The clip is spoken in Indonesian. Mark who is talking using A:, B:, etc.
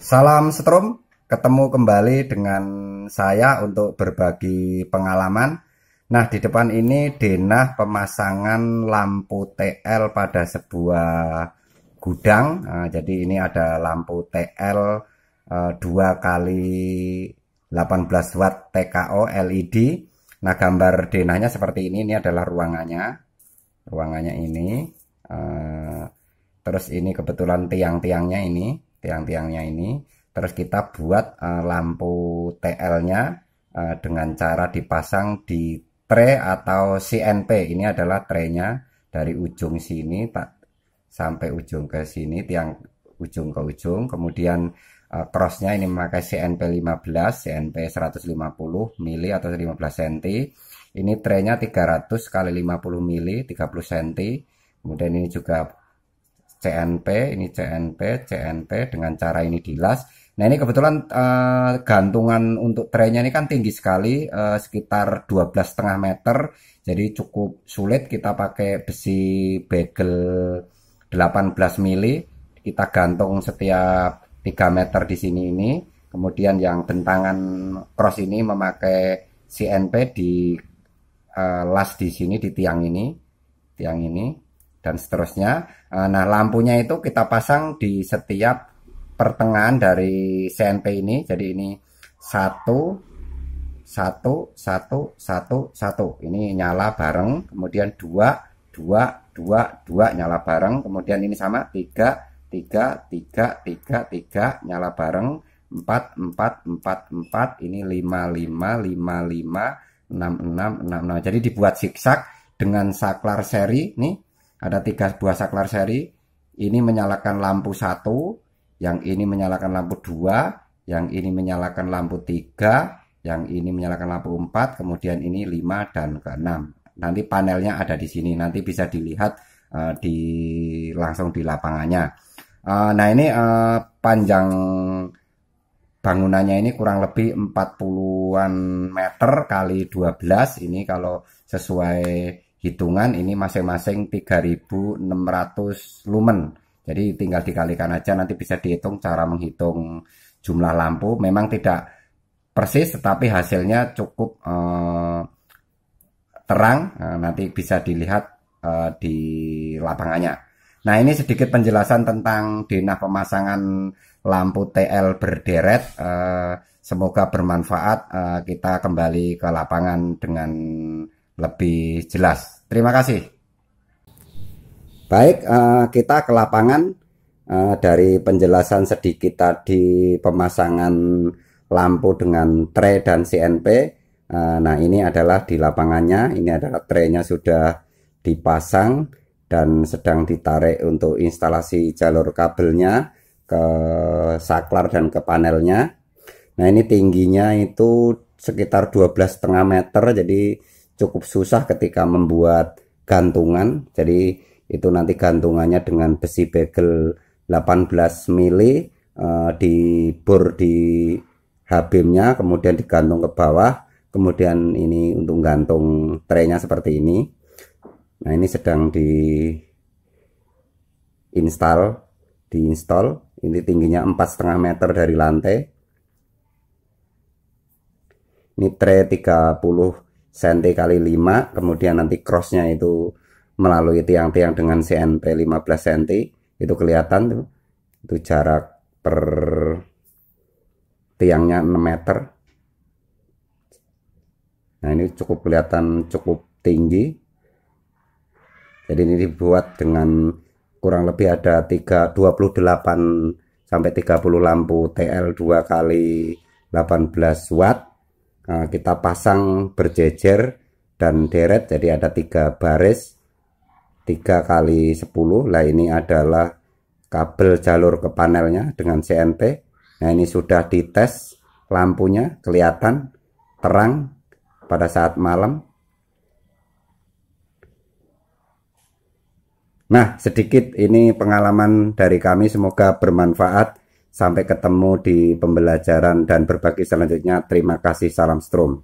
A: Salam Setrum, ketemu kembali dengan saya untuk berbagi pengalaman. Nah, di depan ini denah pemasangan lampu TL pada sebuah gudang. Nah, jadi ini ada lampu TL eh, dua eh, kali 18 watt TKO LED. Nah, gambar denahnya seperti ini. Ini adalah ruangannya. Ruangannya ini. Eh, terus ini kebetulan tiang-tiangnya ini tiang-tiangnya ini terus kita buat uh, lampu TL-nya uh, eh, dengan cara dipasang di tray atau CNP ini adalah traynya dari ujung sini tak sampai ujung ke sini tiang ujung ke ujung kemudian uh, crossnya ini memakai CNP 15 CNP 150 mili atau 15 cm ini traynya 300 kali 50 mili 30 cm kemudian ini juga CNP, ini CNP, CNP dengan cara ini dilas. Nah ini kebetulan uh, gantungan untuk trennya ini kan tinggi sekali, uh, sekitar 12,5 meter. Jadi cukup sulit kita pakai besi bagel 18 mili. Kita gantung setiap 3 meter di sini ini. Kemudian yang bentangan cross ini memakai CNP di uh, las di sini, di tiang ini. Tiang ini dan seterusnya. Eh, nah, lampunya itu kita pasang di setiap pertengahan dari CNP ini. Jadi ini satu, satu, satu, satu, satu. Ini nyala bareng, kemudian dua, dua, dua, dua nyala bareng. Kemudian ini sama tiga, tiga, tiga, tiga, tiga nyala bareng. Empat, empat, empat, empat. Ini lima, lima, lima, lima, enam, enam, enam, enam. Jadi dibuat zigzag dengan saklar seri nih ada tiga buah saklar seri ini menyalakan lampu satu yang ini menyalakan lampu dua yang ini menyalakan lampu tiga yang ini menyalakan lampu empat kemudian ini lima dan keenam nanti panelnya ada di sini nanti bisa dilihat uh, di langsung di lapangannya uh, nah ini uh, panjang bangunannya ini kurang lebih 40-an meter kali 12 ini kalau sesuai hitungan ini masing-masing 3600 lumen. Jadi tinggal dikalikan aja nanti bisa dihitung cara menghitung jumlah lampu. Memang tidak persis tetapi hasilnya cukup eh, terang. Nah, nanti bisa dilihat eh, di lapangannya. Nah ini sedikit penjelasan tentang denah pemasangan lampu TL berderet. Eh, semoga bermanfaat. Eh, kita kembali ke lapangan dengan lebih jelas. Terima kasih. Baik, eh, kita ke lapangan eh, dari penjelasan sedikit tadi pemasangan lampu dengan tray dan CNP. Eh, nah, ini adalah di lapangannya. Ini adalah traynya sudah dipasang dan sedang ditarik untuk instalasi jalur kabelnya ke saklar dan ke panelnya. Nah, ini tingginya itu sekitar 12,5 meter jadi cukup susah ketika membuat gantungan. Jadi itu nanti gantungannya dengan besi bagel 18 mili uh, dibor di habimnya kemudian digantung ke bawah kemudian ini untuk gantung traynya seperti ini nah ini sedang di install di install. ini tingginya empat setengah meter dari lantai ini tray 30 senti kali 5 kemudian nanti crossnya itu melalui tiang-tiang dengan CNP 15 cm itu kelihatan tuh itu jarak per tiangnya 6 meter nah ini cukup kelihatan cukup tinggi jadi ini dibuat dengan kurang lebih ada 3 28 sampai 30 lampu TL 2 kali 18 watt Nah, kita pasang berjejer dan deret jadi ada tiga baris tiga kali 10 lah ini adalah kabel jalur ke panelnya dengan CNT nah ini sudah dites lampunya kelihatan terang pada saat malam nah sedikit ini pengalaman dari kami semoga bermanfaat Sampai ketemu di pembelajaran dan berbagi selanjutnya. Terima kasih. Salam Strom.